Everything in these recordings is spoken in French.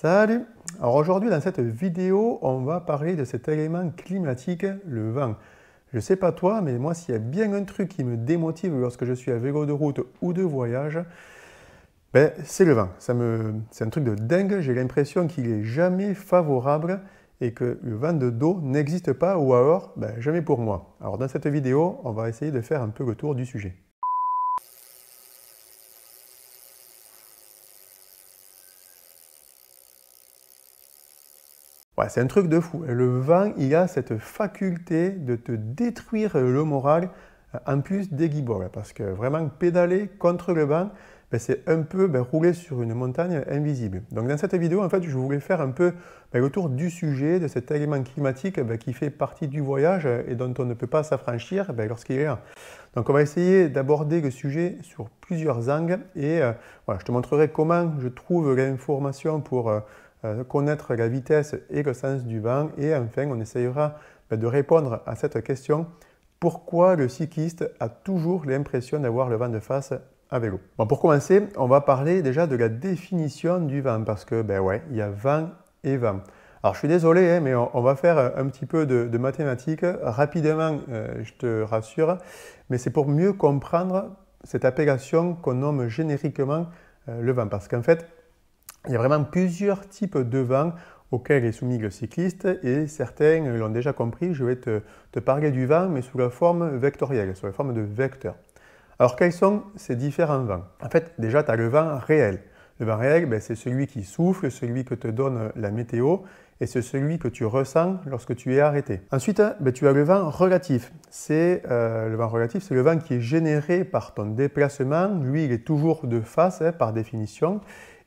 Salut Alors aujourd'hui dans cette vidéo, on va parler de cet élément climatique, le vent. Je sais pas toi, mais moi s'il y a bien un truc qui me démotive lorsque je suis à vélo de route ou de voyage, ben, c'est le vent. C'est un truc de dingue, j'ai l'impression qu'il est jamais favorable et que le vent de dos n'existe pas ou alors ben, jamais pour moi. Alors dans cette vidéo, on va essayer de faire un peu le tour du sujet. c'est un truc de fou. Le vent, il a cette faculté de te détruire le moral euh, en plus des Parce que vraiment, pédaler contre le vent, ben, c'est un peu ben, rouler sur une montagne invisible. Donc dans cette vidéo, en fait, je voulais faire un peu ben, le tour du sujet, de cet élément climatique ben, qui fait partie du voyage et dont on ne peut pas s'affranchir lorsqu'il est là. Donc on va essayer d'aborder le sujet sur plusieurs angles et euh, je te montrerai comment je trouve l'information pour... Euh, euh, connaître la vitesse et le sens du vent. Et enfin, on essayera ben, de répondre à cette question pourquoi le cycliste a toujours l'impression d'avoir le vent de face à vélo. Bon, pour commencer, on va parler déjà de la définition du vent parce que, ben ouais, il y a vent et vent. Alors je suis désolé, hein, mais on, va faire un petit peu de, mathématiques rapidement, euh, je te rassure, mais c'est pour mieux comprendre cette appellation qu'on nomme génériquement euh, le vent. Parce qu'en fait, il y a vraiment plusieurs types de vent auxquels est soumis le cycliste et certains l'ont déjà compris, je vais te, parler du vent mais sous la forme vectorielle, sous la forme de vecteur. Alors quels sont ces différents vents En fait déjà tu as le vent réel. Le vent réel ben, c'est celui qui souffle, celui que te donne la météo et c'est celui que tu ressens lorsque tu es arrêté. Ensuite ben, tu as le vent relatif. C'est euh, le vent relatif, c'est le vent qui est généré par ton déplacement. Lui il est toujours de face hein, par définition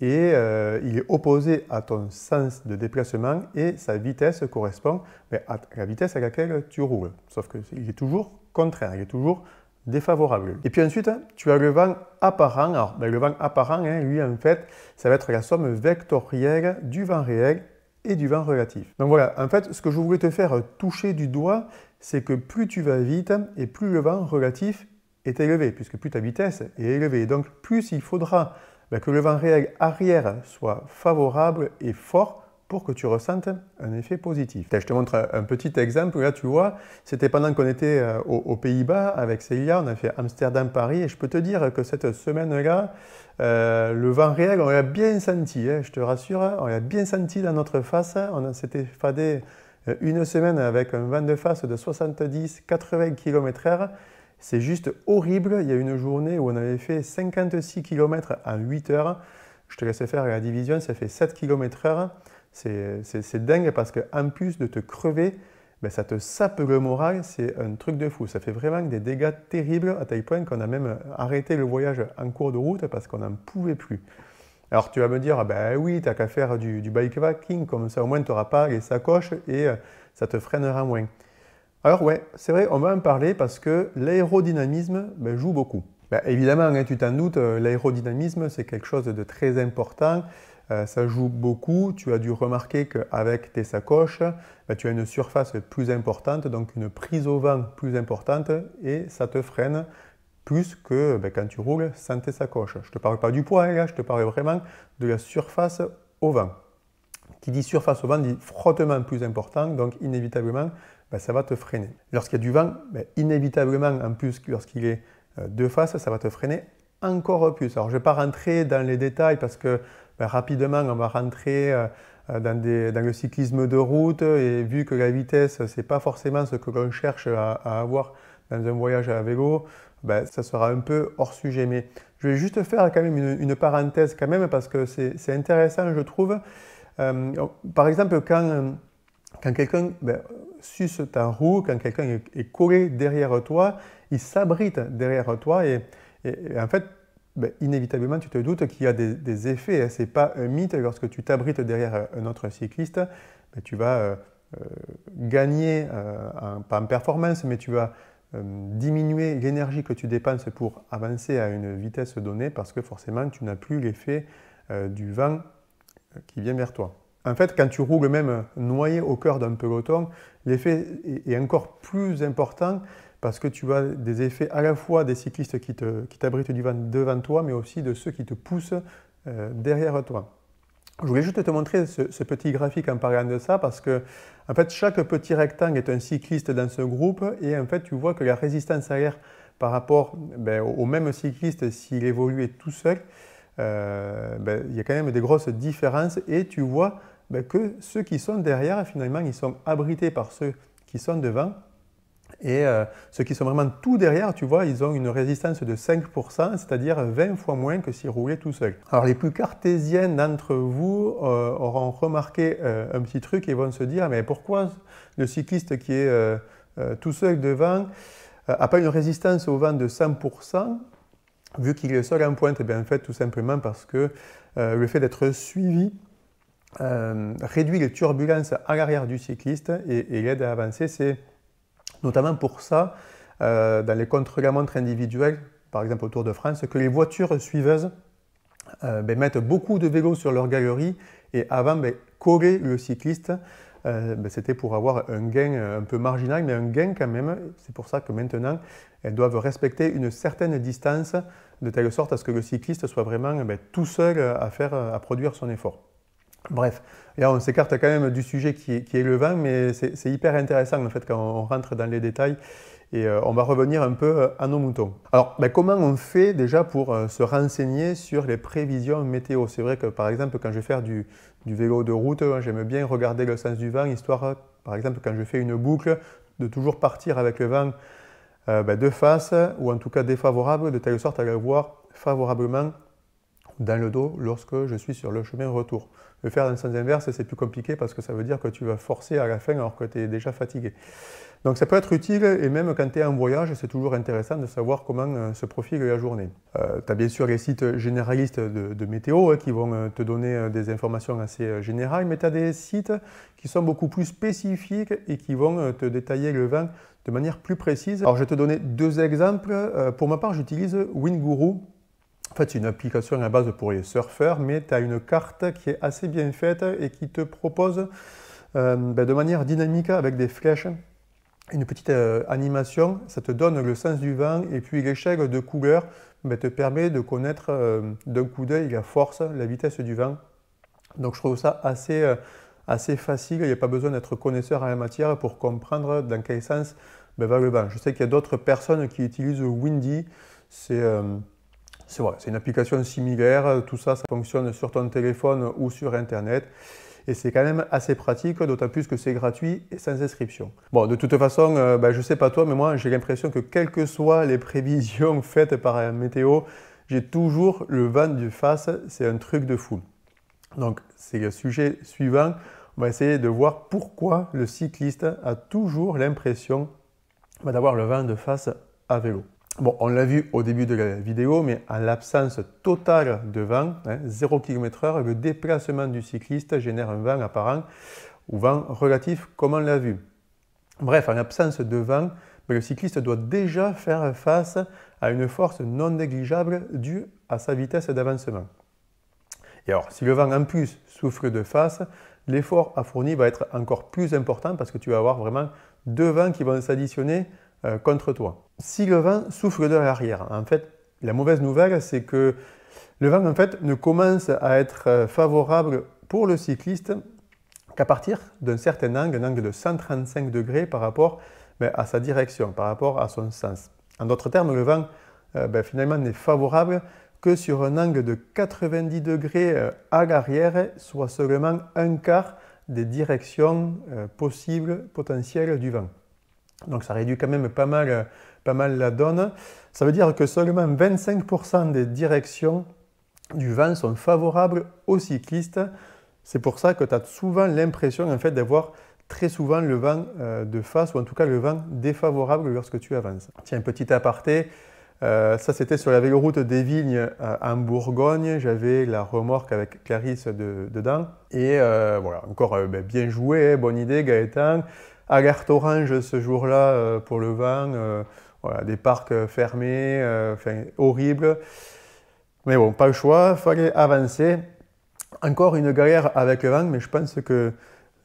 et euh, il est opposé à ton sens de déplacement et sa vitesse correspond à la vitesse à laquelle tu roules. Sauf qu'il est toujours contraire, il est toujours défavorable. Et puis ensuite, hein, tu as le vent apparent. Alors, ben, le vent apparent, hein, lui, en fait, ça va être la somme vectorielle du vent réel et du vent relatif. Donc voilà, en fait, ce que je voulais te faire toucher du doigt, c'est que plus tu vas vite et plus le vent relatif est élevé, puisque plus ta vitesse est élevée. Donc plus il faudra ben, que le vent réel arrière soit favorable et fort pour que tu ressentes un effet positif. Je te montre un petit exemple. Là, tu vois, c'était pendant qu'on était euh, aux, Pays-Bas avec Célia, on a fait Amsterdam-Paris, et je peux te dire que cette semaine-là, euh, le vent réel, on l'a bien senti, hein, je te rassure, on l'a bien senti dans notre face. On s'était fadé euh, une semaine avec un vent de face de 70-80 km/h c'est juste horrible. Il y a une journée où on avait fait 56 km en 8 heures. Je te laisse faire la division, ça fait 7 km h C'est dingue parce qu'en plus de te crever, ben ça te sape le moral, c'est un truc de fou. Ça fait vraiment des dégâts terribles à tel point qu'on a même arrêté le voyage en cours de route parce qu'on n'en pouvait plus. Alors tu vas me dire, ah ben oui, t'as qu'à faire du, du bikepacking, comme ça au moins tu n'auras pas les sacoches et euh, ça te freinera moins. Alors ouais, c'est vrai, on va en parler parce que l'aérodynamisme ben, joue beaucoup. Ben, évidemment, hein, tu t'en doutes, euh, l'aérodynamisme, c'est quelque chose de très important. Euh, ça joue beaucoup. Tu as dû remarquer qu'avec tes sacoches, ben, tu as une surface plus importante, donc une prise au vent plus importante, et ça te freine plus que quand tu roules sans tes sacoches. Je ne te parle pas du poids, hein, je te parle vraiment de la surface au vent. Qui dit surface au vent dit frottement plus important, donc inévitablement ben, ça va te freiner. Lorsqu'il y a du vent, ben, inévitablement, en plus, lorsqu'il est euh, de face, ça va te freiner encore plus. Alors, je ne vais pas rentrer dans les détails parce que ben, rapidement, on va rentrer euh, euh, dans, des, dans, le cyclisme de route et vu que la vitesse, ce n'est pas forcément ce que l'on cherche à, avoir dans un voyage à vélo, ça sera un peu hors sujet. Mais je vais juste faire quand même une, parenthèse quand même parce que c'est intéressant, je trouve. par exemple, quand quand quelqu'un ben, suce ta roue, quand quelqu'un est collé derrière toi, il s'abrite derrière toi et, en fait, ben, inévitablement, tu te doutes qu'il y a des, effets. Hein. Ce n'est pas un mythe. Lorsque tu t'abrites derrière euh, un autre cycliste, ben, tu vas euh, euh, gagner, pas en performance, mais tu vas diminuer l'énergie que tu dépenses pour avancer à une vitesse donnée parce que forcément, tu n'as plus l'effet du vent qui vient vers toi. En fait, quand tu roules même noyé au cœur d'un peloton, l'effet est encore plus important parce que tu as des effets à la fois des cyclistes qui t'abritent vent devant toi, mais aussi de ceux qui te poussent euh, derrière toi. Je voulais juste te montrer ce, petit graphique en parlant de ça parce que en fait, chaque petit rectangle est un cycliste dans ce groupe et en fait, tu vois que la résistance à l'air par rapport ben, au même cycliste, s'il évoluait tout seul, euh, ben, il y a quand même des grosses différences et tu vois ben, que ceux qui sont derrière, finalement, ils sont abrités par ceux qui sont devant. Et euh, ceux qui sont vraiment tout derrière, tu vois, ils ont une résistance de 5%, c'est-à-dire 20 fois moins que s'ils roulaient tout seuls. Alors les plus cartésiens d'entre vous euh, auront remarqué euh, un petit truc et vont se dire, mais pourquoi le cycliste qui est tout seul devant n'a pas une résistance au vent de 100% vu qu'il est seul en pointe, et eh bien en fait tout simplement parce que le fait d'être suivi euh, réduit les turbulences à l'arrière du cycliste et, aide l'aide à avancer. C'est notamment pour ça, euh, dans les contre-la-montre individuels, par exemple au Tour de France, que les voitures suiveuses euh, ben, mettent beaucoup de vélos sur leur galerie et avant, ben, coller le cycliste. Ben, c'était pour avoir un gain un peu marginal, mais un gain quand même. C'est pour ça que maintenant, elles doivent respecter une certaine distance de telle sorte à ce que le cycliste soit vraiment tout seul à, faire, à produire son effort. Bref, là on s'écarte quand même du sujet qui est, le vent, mais c'est hyper intéressant en fait quand on rentre dans les détails et euh, on va revenir un peu euh, à nos moutons. Alors ben, comment on fait déjà pour euh, se renseigner sur les prévisions météo C'est vrai que par exemple quand je vais faire du, vélo de route, hein, j'aime bien regarder le sens du vent, histoire par exemple quand je fais une boucle de toujours partir avec le vent de face ou en tout cas défavorable de telle sorte à le voir favorablement dans le dos lorsque je suis sur le chemin retour. Le faire dans le sens inverse, c'est plus compliqué parce que ça veut dire que tu vas forcer à la fin alors que tu es déjà fatigué. Donc ça peut être utile et même quand tu es en voyage, c'est toujours intéressant de savoir comment euh, se profile la journée. Euh, tu as bien sûr les sites généralistes de, météo hein, qui vont euh, te donner des informations assez générales, mais tu as des sites qui sont beaucoup plus spécifiques et qui vont te détailler le vent de manière plus précise. Alors je vais te donner deux exemples. pour ma part, j'utilise Winguru en fait, c'est une application à base pour les surfeurs, mais tu as une carte qui est assez bien faite et qui te propose euh, ben, de manière dynamique avec des flèches une petite euh, animation. Ça te donne le sens du vent et puis l'échelle de couleur ben, te permet de connaître euh, d'un coup d'œil la force, la vitesse du vent. Donc je trouve ça assez, assez facile. Il n'y a pas besoin d'être connaisseur en la matière pour comprendre dans quel sens ben, va le vent. Je sais qu'il y a d'autres personnes qui utilisent Windy. C'est c'est une application similaire, tout ça, ça fonctionne sur ton téléphone ou sur Internet. Et c'est quand même assez pratique, d'autant plus que c'est gratuit et sans inscription. Bon, de toute façon, euh, ben, je ne sais pas toi, mais moi j'ai l'impression que quelles que soient les prévisions faites par un météo, j'ai toujours le vent du face, c'est un truc de fou. Donc c'est le sujet suivant, on va essayer de voir pourquoi le cycliste a toujours l'impression ben, d'avoir le vent de face à vélo. Bon, on l'a vu au début de la vidéo, mais en l'absence totale de vent, 0 hein, km/h, le déplacement du cycliste génère un vent apparent ou vent relatif, comme on l'a vu. Bref, en l'absence de vent, le cycliste doit déjà faire face à une force non négligeable due à sa vitesse d'avancement. Et alors, si le vent en plus souffre de face, l'effort à fournir va être encore plus important parce que tu vas avoir vraiment deux vents qui vont s'additionner euh, contre toi. Si le vent souffle de l'arrière, en fait, la mauvaise nouvelle, c'est que le vent en fait ne commence à être euh, favorable pour le cycliste qu'à partir d'un certain angle, un angle de 135 degrés par rapport ben, à sa direction, par rapport à son sens. En d'autres termes, le vent euh, ben, finalement n'est favorable que sur un angle de 90 degrés à l'arrière, soit seulement un quart des directions possibles, potentielles du vent. Donc ça réduit quand même pas mal, pas mal la donne. Ça veut dire que seulement 25% des directions du vent sont favorables aux cyclistes. C'est pour ça que tu as souvent l'impression en fait, d'avoir très souvent le vent euh, de face ou en tout cas le vent défavorable lorsque tu avances. Tiens, petit aparté, euh, ça c'était sur la véloroute des Vignes euh, en Bourgogne, j'avais la remorque avec Clarisse dedans et voilà, encore ben, bien joué, hein, bonne idée Gaëtan, alerte orange ce jour-là euh, pour le vent, euh, voilà, des parcs fermés, euh, horrible. Mais bon, pas le choix, fallait avancer. Encore une galère avec le vent, mais je pense qu'il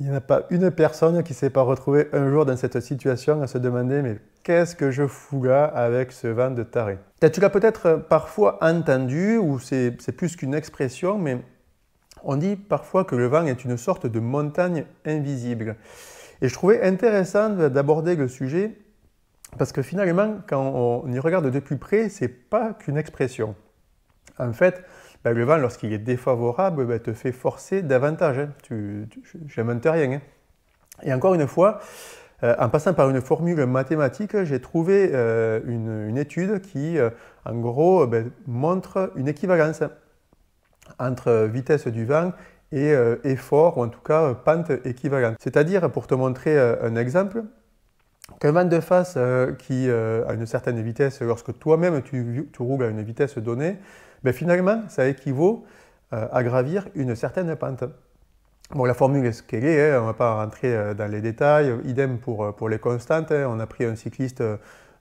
n'y a pas une personne qui ne s'est pas retrouvée un jour dans cette situation à se demander mais qu'est-ce que je fous là avec ce vent de taré Tu l'as peut-être parfois entendu, ou c'est plus qu'une expression, mais on dit parfois que le vent est une sorte de montagne invisible. Et je trouvais intéressant d'aborder le sujet parce que finalement, quand on y regarde de plus près, c'est pas qu'une expression. En fait, ben, le vent, lorsqu'il est défavorable, ben, te fait forcer davantage. Je hein. Tu, tu rien. Hein. Et encore une fois, euh, en passant par une formule mathématique, j'ai trouvé euh, une, étude qui, euh, en gros, ben, montre une équivalence entre vitesse du vent et euh, effort, ou en tout cas euh, pente équivalente. C'est-à-dire, pour te montrer euh, un exemple, qu'un vent de face qui a une certaine vitesse, lorsque toi-même tu, roules à une vitesse donnée, ben, finalement, ça équivaut à gravir une certaine pente. Bon, la formule est ce qu'elle est, hein, on ne va pas rentrer dans les détails. Idem pour, pour les constantes. Hein. on a pris un cycliste,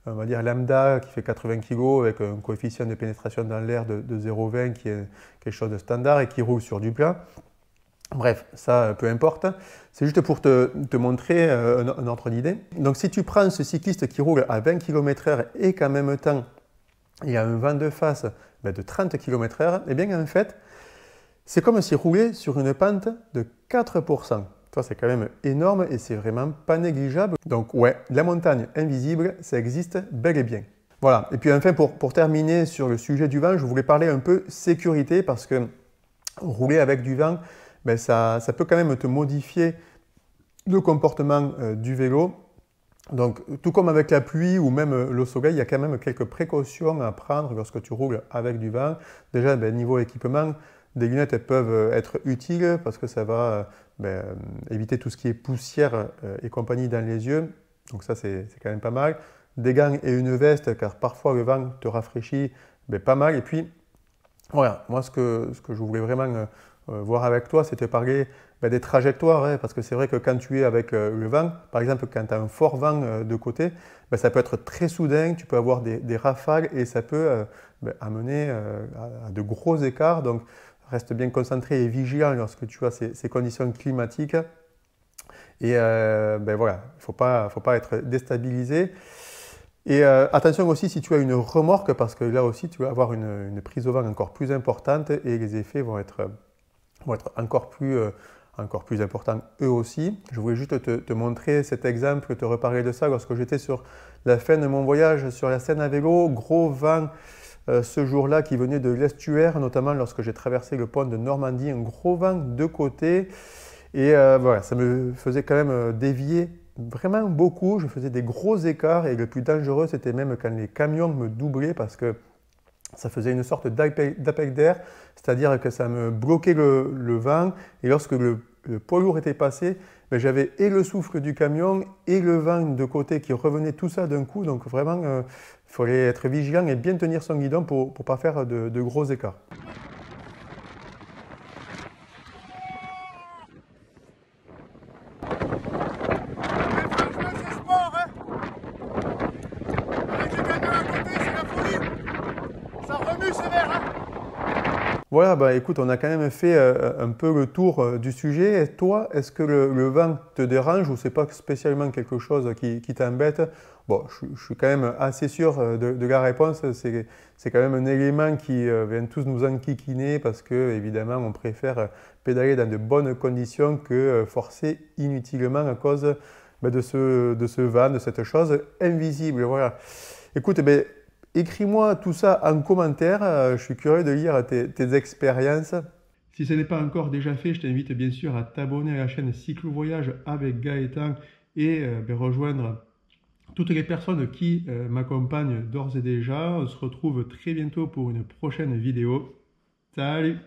on va dire lambda, qui fait 80 kg avec un coefficient de pénétration dans l'air de, de 0,20 qui est quelque chose de standard et qui roule sur du plat. Bref, ça, peu importe. C'est juste pour te, montrer un, euh, ordre d'idée. Donc, si tu prends ce cycliste qui roule à 20 km/h et qu'en même temps, il y a un vent de face ben, de 30 km/h, eh bien, en fait, c'est comme s'il roulait sur une pente de 4%. Toi, c'est quand même énorme et c'est vraiment pas négligeable. Donc, ouais, la montagne invisible, ça existe bel et bien. Voilà. Et puis, enfin, pour terminer sur le sujet du vent, je voulais parler un peu sécurité parce que rouler avec du vent, ben, ça, ça, peut quand même te modifier le comportement euh, du vélo. Donc, tout comme avec la pluie ou même euh, le soleil, il y a quand même quelques précautions à prendre lorsque tu roules avec du vent. Déjà, ben, niveau équipement, des lunettes peuvent euh, être utiles parce que ça va ben, éviter tout ce qui est poussière et compagnie dans les yeux. Donc ça, c'est quand même pas mal. Des gants et une veste, car parfois le vent te rafraîchit pas mal. Et puis, voilà, moi, ce que, ce que je voulais vraiment euh, voir avec toi, c'est te parler ben, des trajectoires, hein, parce que c'est vrai que quand tu es avec euh, le vent, par exemple quand tu as un fort vent euh, de côté, ben, ça peut être très soudain, tu peux avoir des, rafales et ça peut ben, amener à, de gros écarts. Donc reste bien concentré et vigilant lorsque tu as ces, conditions climatiques. Et voilà, il ne faut pas, être déstabilisé. Et attention aussi si tu as une remorque, parce que là aussi tu vas avoir une, une prise au vent encore plus importante et les effets vont être vont être encore plus, importants euh, encore plus eux aussi. Je voulais juste te, montrer cet exemple, te reparler de ça lorsque j'étais sur la fin de mon voyage sur la Seine à vélo, gros vent. Euh, ce jour-là qui venait de l'estuaire, notamment lorsque j'ai traversé le pont de Normandie, un gros vent de côté. Et euh, voilà, ça me faisait quand même dévier vraiment beaucoup. Je faisais des gros écarts et le plus dangereux, c'était même quand les camions me doublaient parce que ça faisait une sorte d'appel d'air, c'est-à-dire que ça me bloquait le, vent et lorsque le, poids lourd était passé, ben, j'avais et le souffle du camion et le vent de côté qui revenait tout ça d'un coup. Donc vraiment, il euh, fallait être vigilant et bien tenir son guidon pour ne pas faire de gros écarts. Voilà, bah, écoute, on a quand même fait euh, un peu le tour euh, du sujet. Et toi, est-ce que le, vent te dérange ou c'est pas spécialement quelque chose qui, t'embête Bon, je, suis quand même assez sûr euh, de, la réponse. C'est quand même un élément qui vient tous nous enquiquiner parce que, évidemment, on préfère pédaler dans de bonnes conditions que forcer inutilement à cause bah, de, ce, de ce vent, de cette chose invisible. Voilà. Écoute, eh ben, Écris-moi tout ça en commentaire, euh, je suis curieux de lire tes, expériences. Si ce n'est pas encore déjà fait, je t'invite bien sûr à t'abonner à la chaîne Cyclo-Voyage avec Gaëtan et euh, ben, rejoindre toutes les personnes qui euh, m'accompagnent d'ores et déjà. On se retrouve très bientôt pour une prochaine vidéo. Salut